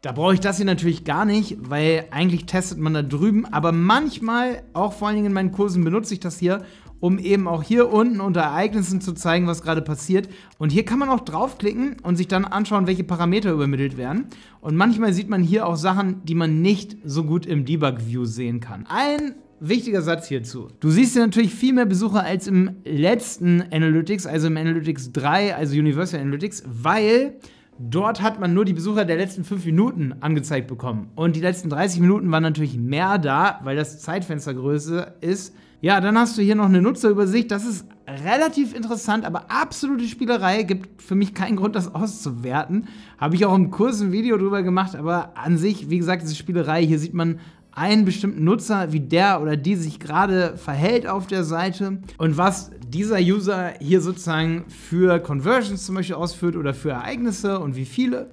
Da brauche ich das hier natürlich gar nicht, weil eigentlich testet man da drüben. Aber manchmal, auch vor allen Dingen in meinen Kursen, benutze ich das hier, um eben auch hier unten unter Ereignissen zu zeigen, was gerade passiert. Und hier kann man auch draufklicken und sich dann anschauen, welche Parameter übermittelt werden. Und manchmal sieht man hier auch Sachen, die man nicht so gut im Debug-View sehen kann. Ein wichtiger Satz hierzu. Du siehst hier natürlich viel mehr Besucher als im letzten Analytics, also im Analytics 3, also Universal Analytics, weil Dort hat man nur die Besucher der letzten 5 Minuten angezeigt bekommen. Und die letzten 30 Minuten waren natürlich mehr da, weil das Zeitfenstergröße ist. Ja, dann hast du hier noch eine Nutzerübersicht. Das ist relativ interessant, aber absolute Spielerei. Gibt für mich keinen Grund, das auszuwerten. Habe ich auch im Kurs ein Video drüber gemacht, aber an sich, wie gesagt, diese Spielerei, hier sieht man einen bestimmten Nutzer, wie der oder die sich gerade verhält auf der Seite und was dieser User hier sozusagen für Conversions zum Beispiel ausführt oder für Ereignisse und wie viele.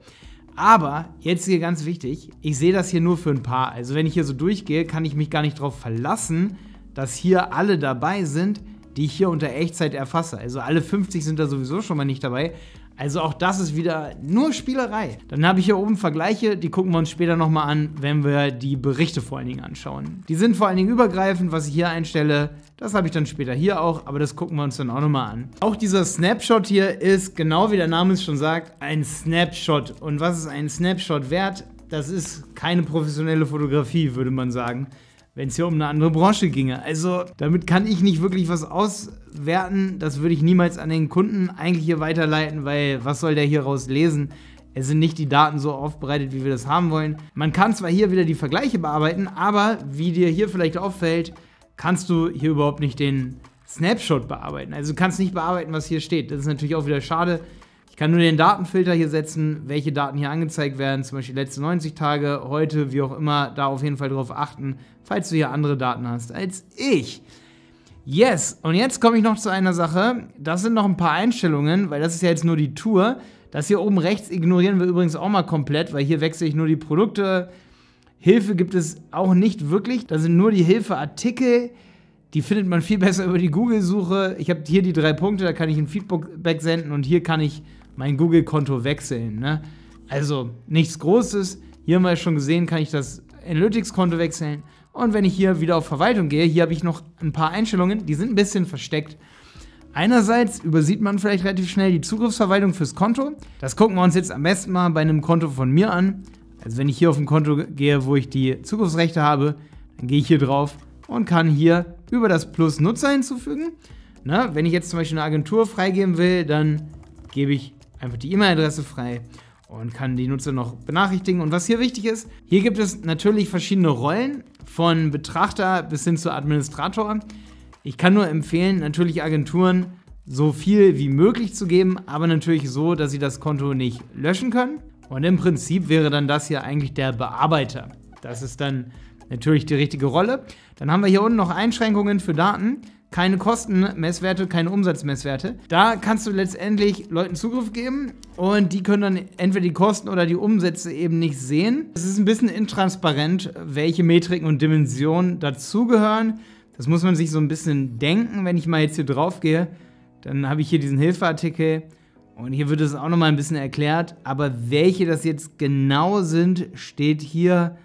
Aber jetzt hier ganz wichtig, ich sehe das hier nur für ein paar. Also wenn ich hier so durchgehe, kann ich mich gar nicht darauf verlassen, dass hier alle dabei sind, die ich hier unter Echtzeit erfasse. Also alle 50 sind da sowieso schon mal nicht dabei, also auch das ist wieder nur Spielerei. Dann habe ich hier oben Vergleiche, die gucken wir uns später nochmal an, wenn wir die Berichte vor allen Dingen anschauen. Die sind vor allen Dingen übergreifend, was ich hier einstelle. Das habe ich dann später hier auch, aber das gucken wir uns dann auch nochmal an. Auch dieser Snapshot hier ist, genau wie der Name es schon sagt, ein Snapshot. Und was ist ein Snapshot wert? Das ist keine professionelle Fotografie, würde man sagen wenn es hier um eine andere Branche ginge. Also damit kann ich nicht wirklich was auswerten. Das würde ich niemals an den Kunden eigentlich hier weiterleiten, weil was soll der hier raus lesen? Es sind nicht die Daten so aufbereitet, wie wir das haben wollen. Man kann zwar hier wieder die Vergleiche bearbeiten, aber wie dir hier vielleicht auffällt, kannst du hier überhaupt nicht den Snapshot bearbeiten. Also du kannst nicht bearbeiten, was hier steht. Das ist natürlich auch wieder schade kann nur den Datenfilter hier setzen, welche Daten hier angezeigt werden, zum Beispiel die letzten 90 Tage, heute, wie auch immer, da auf jeden Fall drauf achten, falls du hier andere Daten hast als ich. Yes, und jetzt komme ich noch zu einer Sache. Das sind noch ein paar Einstellungen, weil das ist ja jetzt nur die Tour. Das hier oben rechts ignorieren wir übrigens auch mal komplett, weil hier wechsle ich nur die Produkte. Hilfe gibt es auch nicht wirklich. Da sind nur die Hilfeartikel. Die findet man viel besser über die Google-Suche. Ich habe hier die drei Punkte, da kann ich ein Feedback senden und hier kann ich mein Google-Konto wechseln. Ne? Also nichts Großes. Hier haben wir schon gesehen, kann ich das Analytics-Konto wechseln. Und wenn ich hier wieder auf Verwaltung gehe, hier habe ich noch ein paar Einstellungen, die sind ein bisschen versteckt. Einerseits übersieht man vielleicht relativ schnell die Zugriffsverwaltung fürs Konto. Das gucken wir uns jetzt am besten mal bei einem Konto von mir an. Also wenn ich hier auf ein Konto gehe, wo ich die Zugriffsrechte habe, dann gehe ich hier drauf und kann hier über das Plus Nutzer hinzufügen. Na, wenn ich jetzt zum Beispiel eine Agentur freigeben will, dann gebe ich einfach die E-Mail-Adresse frei und kann die Nutzer noch benachrichtigen. Und was hier wichtig ist, hier gibt es natürlich verschiedene Rollen von Betrachter bis hin zu Administrator. Ich kann nur empfehlen, natürlich Agenturen so viel wie möglich zu geben, aber natürlich so, dass sie das Konto nicht löschen können. Und im Prinzip wäre dann das hier eigentlich der Bearbeiter. Das ist dann natürlich die richtige Rolle. Dann haben wir hier unten noch Einschränkungen für Daten keine Kostenmesswerte, keine Umsatzmesswerte. Da kannst du letztendlich Leuten Zugriff geben und die können dann entweder die Kosten oder die Umsätze eben nicht sehen. Es ist ein bisschen intransparent, welche Metriken und Dimensionen dazugehören. Das muss man sich so ein bisschen denken, wenn ich mal jetzt hier drauf gehe. Dann habe ich hier diesen Hilfeartikel und hier wird es auch nochmal ein bisschen erklärt. Aber welche das jetzt genau sind, steht hier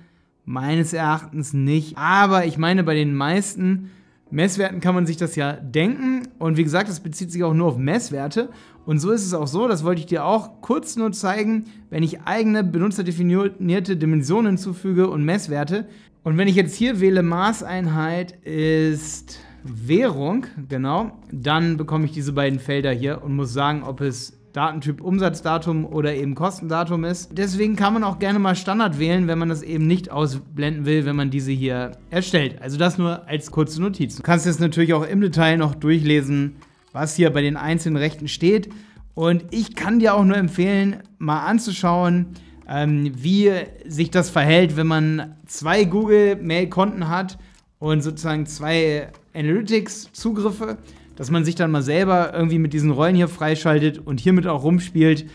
meines Erachtens nicht. Aber ich meine, bei den meisten Messwerten kann man sich das ja denken und wie gesagt, das bezieht sich auch nur auf Messwerte und so ist es auch so, das wollte ich dir auch kurz nur zeigen, wenn ich eigene benutzerdefinierte Dimensionen hinzufüge und Messwerte und wenn ich jetzt hier wähle Maßeinheit ist Währung, genau, dann bekomme ich diese beiden Felder hier und muss sagen, ob es Datentyp Umsatzdatum oder eben Kostendatum ist. Deswegen kann man auch gerne mal Standard wählen, wenn man das eben nicht ausblenden will, wenn man diese hier erstellt. Also das nur als kurze Notiz. Du kannst jetzt natürlich auch im Detail noch durchlesen, was hier bei den einzelnen Rechten steht. Und ich kann dir auch nur empfehlen, mal anzuschauen, ähm, wie sich das verhält, wenn man zwei Google-Mail-Konten hat und sozusagen zwei Analytics-Zugriffe dass man sich dann mal selber irgendwie mit diesen Rollen hier freischaltet und hiermit auch rumspielt,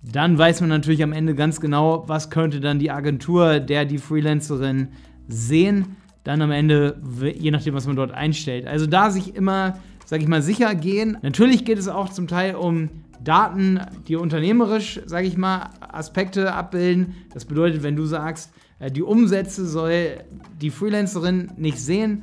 dann weiß man natürlich am Ende ganz genau, was könnte dann die Agentur der die Freelancerin sehen. Dann am Ende, je nachdem, was man dort einstellt. Also da sich immer, sag ich mal, sicher gehen. Natürlich geht es auch zum Teil um Daten, die unternehmerisch, sag ich mal, Aspekte abbilden. Das bedeutet, wenn du sagst, äh, die Umsätze soll die Freelancerin nicht sehen,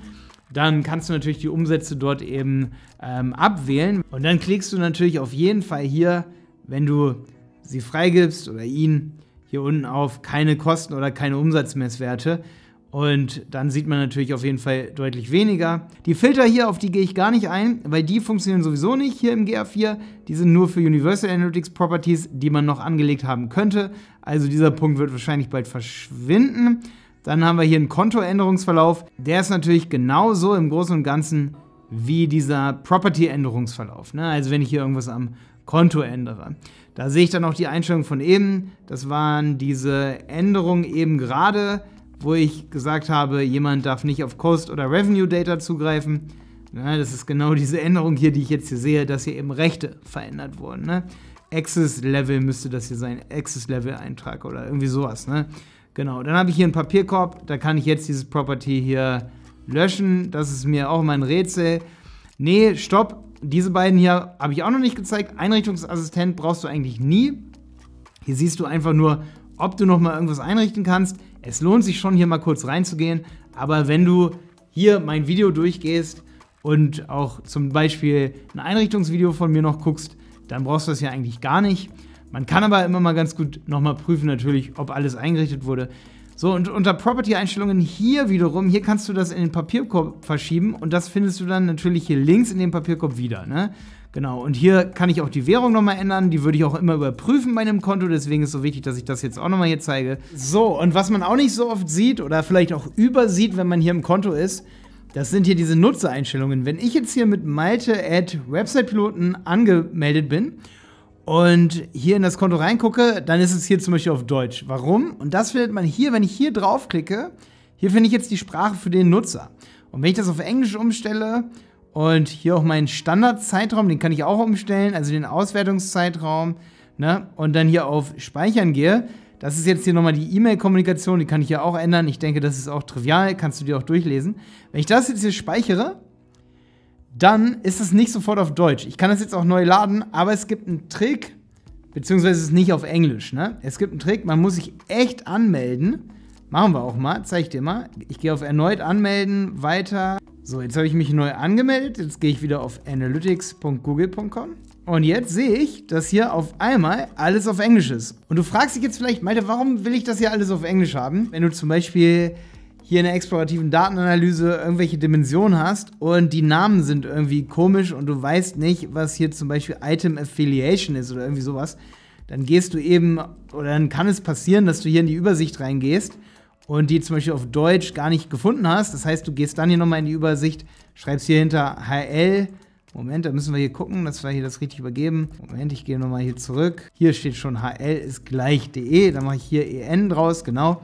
dann kannst du natürlich die Umsätze dort eben ähm, abwählen. Und dann klickst du natürlich auf jeden Fall hier, wenn du sie freigibst oder ihn, hier unten auf keine Kosten oder keine Umsatzmesswerte. Und dann sieht man natürlich auf jeden Fall deutlich weniger. Die Filter hier, auf die gehe ich gar nicht ein, weil die funktionieren sowieso nicht hier im GA4. Die sind nur für Universal Analytics Properties, die man noch angelegt haben könnte. Also dieser Punkt wird wahrscheinlich bald verschwinden. Dann haben wir hier einen Kontoänderungsverlauf. Der ist natürlich genauso im Großen und Ganzen wie dieser Property-Änderungsverlauf. Ne? Also wenn ich hier irgendwas am Konto ändere. Da sehe ich dann auch die Einstellung von eben. Das waren diese Änderungen eben gerade, wo ich gesagt habe, jemand darf nicht auf Cost oder Revenue Data zugreifen. Ja, ne, das ist genau diese Änderung hier, die ich jetzt hier sehe, dass hier eben Rechte verändert wurden. Ne? Access Level müsste das hier sein, Access Level Eintrag oder irgendwie sowas. Ne? Genau, dann habe ich hier einen Papierkorb, da kann ich jetzt dieses Property hier löschen. Das ist mir auch mein Rätsel. Nee, stopp, diese beiden hier habe ich auch noch nicht gezeigt. Einrichtungsassistent brauchst du eigentlich nie. Hier siehst du einfach nur, ob du nochmal irgendwas einrichten kannst. Es lohnt sich schon, hier mal kurz reinzugehen. Aber wenn du hier mein Video durchgehst und auch zum Beispiel ein Einrichtungsvideo von mir noch guckst, dann brauchst du das ja eigentlich gar nicht. Man kann aber immer mal ganz gut nochmal prüfen natürlich, ob alles eingerichtet wurde. So, und unter Property-Einstellungen hier wiederum, hier kannst du das in den Papierkorb verschieben und das findest du dann natürlich hier links in dem Papierkorb wieder. Ne? Genau, und hier kann ich auch die Währung nochmal ändern, die würde ich auch immer überprüfen bei einem Konto, deswegen ist es so wichtig, dass ich das jetzt auch nochmal hier zeige. So, und was man auch nicht so oft sieht oder vielleicht auch übersieht, wenn man hier im Konto ist, das sind hier diese Nutzereinstellungen. Wenn ich jetzt hier mit Malte at Website Piloten angemeldet bin und hier in das Konto reingucke, dann ist es hier zum Beispiel auf Deutsch. Warum? Und das findet man hier, wenn ich hier draufklicke, hier finde ich jetzt die Sprache für den Nutzer. Und wenn ich das auf Englisch umstelle und hier auch meinen Standardzeitraum, den kann ich auch umstellen, also den Auswertungszeitraum, ne? und dann hier auf Speichern gehe, das ist jetzt hier nochmal die E-Mail-Kommunikation, die kann ich ja auch ändern. Ich denke, das ist auch trivial, kannst du dir auch durchlesen. Wenn ich das jetzt hier speichere, dann ist es nicht sofort auf Deutsch. Ich kann das jetzt auch neu laden, aber es gibt einen Trick, beziehungsweise es ist nicht auf Englisch. Ne? Es gibt einen Trick, man muss sich echt anmelden. Machen wir auch mal, zeige ich dir mal. Ich gehe auf erneut anmelden, weiter. So, jetzt habe ich mich neu angemeldet. Jetzt gehe ich wieder auf analytics.google.com. Und jetzt sehe ich, dass hier auf einmal alles auf Englisch ist. Und du fragst dich jetzt vielleicht, Malte, warum will ich das hier alles auf Englisch haben? Wenn du zum Beispiel hier in der explorativen Datenanalyse irgendwelche Dimensionen hast und die Namen sind irgendwie komisch und du weißt nicht, was hier zum Beispiel Item Affiliation ist oder irgendwie sowas, dann gehst du eben, oder dann kann es passieren, dass du hier in die Übersicht reingehst und die zum Beispiel auf Deutsch gar nicht gefunden hast. Das heißt, du gehst dann hier nochmal in die Übersicht, schreibst hier hinter HL. Moment, da müssen wir hier gucken, dass wir hier das richtig übergeben. Moment, ich gehe nochmal hier zurück. Hier steht schon HL ist gleich DE, dann mache ich hier EN draus, genau.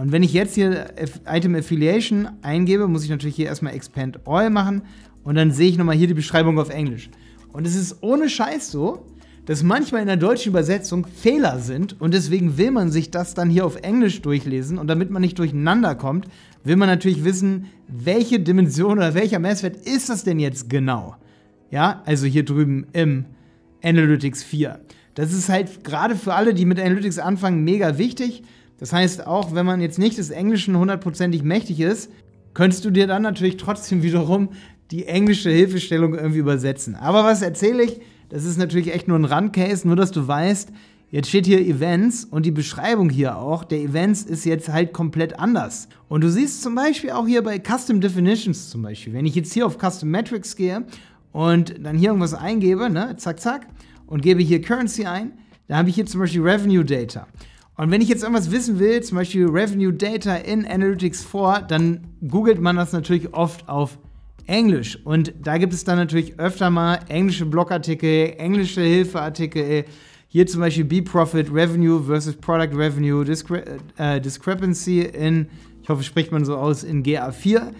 Und wenn ich jetzt hier äh, Item Affiliation eingebe, muss ich natürlich hier erstmal Expand All machen und dann sehe ich nochmal hier die Beschreibung auf Englisch. Und es ist ohne Scheiß so, dass manchmal in der deutschen Übersetzung Fehler sind und deswegen will man sich das dann hier auf Englisch durchlesen und damit man nicht durcheinander kommt, will man natürlich wissen, welche Dimension oder welcher Messwert ist das denn jetzt genau? Ja, also hier drüben im Analytics 4. Das ist halt gerade für alle, die mit Analytics anfangen, mega wichtig. Das heißt, auch wenn man jetzt nicht des Englischen hundertprozentig mächtig ist, könntest du dir dann natürlich trotzdem [laughs] wiederum die englische Hilfestellung irgendwie übersetzen. Aber was erzähle ich? Das ist natürlich echt nur ein Randcase, nur dass du weißt, jetzt steht hier Events und die Beschreibung hier auch, der Events ist jetzt halt komplett anders. Und du siehst zum Beispiel auch hier bei Custom Definitions zum Beispiel, wenn ich jetzt hier auf Custom Metrics gehe und dann hier irgendwas eingebe, ne, zack, zack, und gebe hier Currency ein, da habe ich hier zum Beispiel Revenue Data. Und wenn ich jetzt irgendwas wissen will, zum Beispiel Revenue Data in Analytics 4, dann googelt man das natürlich oft auf Englisch. Und da gibt es dann natürlich öfter mal englische Blogartikel, englische Hilfeartikel. Hier zum Beispiel B-Profit Revenue versus Product Revenue Discre äh, Discrepancy in, ich hoffe, spricht man so aus, in GA4.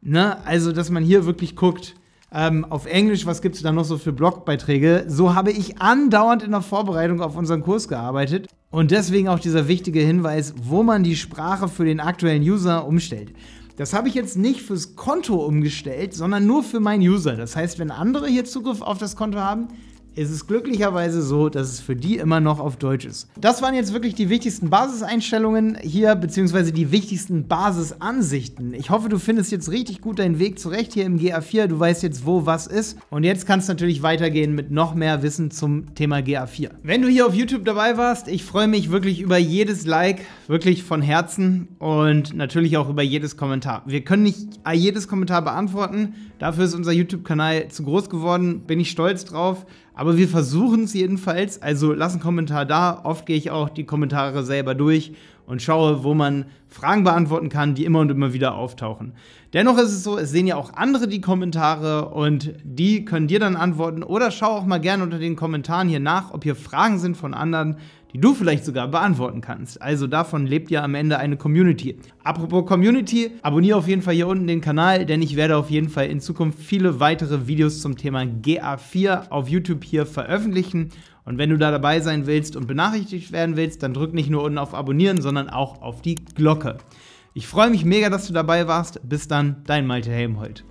Ne? Also, dass man hier wirklich guckt, ähm, auf Englisch, was gibt es da noch so für Blogbeiträge? So habe ich andauernd in der Vorbereitung auf unseren Kurs gearbeitet. Und deswegen auch dieser wichtige Hinweis, wo man die Sprache für den aktuellen User umstellt. Das habe ich jetzt nicht fürs Konto umgestellt, sondern nur für meinen User. Das heißt, wenn andere hier Zugriff auf das Konto haben, ist es glücklicherweise so, dass es für die immer noch auf Deutsch ist. Das waren jetzt wirklich die wichtigsten Basiseinstellungen hier, beziehungsweise die wichtigsten Basisansichten. Ich hoffe, du findest jetzt richtig gut deinen Weg zurecht hier im GA4. Du weißt jetzt, wo was ist. Und jetzt kannst du natürlich weitergehen mit noch mehr Wissen zum Thema GA4. Wenn du hier auf YouTube dabei warst, ich freue mich wirklich über jedes Like, wirklich von Herzen und natürlich auch über jedes Kommentar. Wir können nicht jedes Kommentar beantworten. Dafür ist unser YouTube-Kanal zu groß geworden. Bin ich stolz drauf. Aber wir versuchen es jedenfalls. Also lass einen Kommentar da. Oft gehe ich auch die Kommentare selber durch und schaue, wo man Fragen beantworten kann, die immer und immer wieder auftauchen. Dennoch ist es so, es sehen ja auch andere die Kommentare und die können dir dann antworten. Oder schau auch mal gerne unter den Kommentaren hier nach, ob hier Fragen sind von anderen, die du vielleicht sogar beantworten kannst. Also davon lebt ja am Ende eine Community. Apropos Community, abonniere auf jeden Fall hier unten den Kanal, denn ich werde auf jeden Fall in Zukunft viele weitere Videos zum Thema GA4 auf YouTube hier veröffentlichen. Und wenn du da dabei sein willst und benachrichtigt werden willst, dann drück nicht nur unten auf Abonnieren, sondern auch auf die Glocke. Ich freue mich mega, dass du dabei warst. Bis dann, dein Malte Helmholt.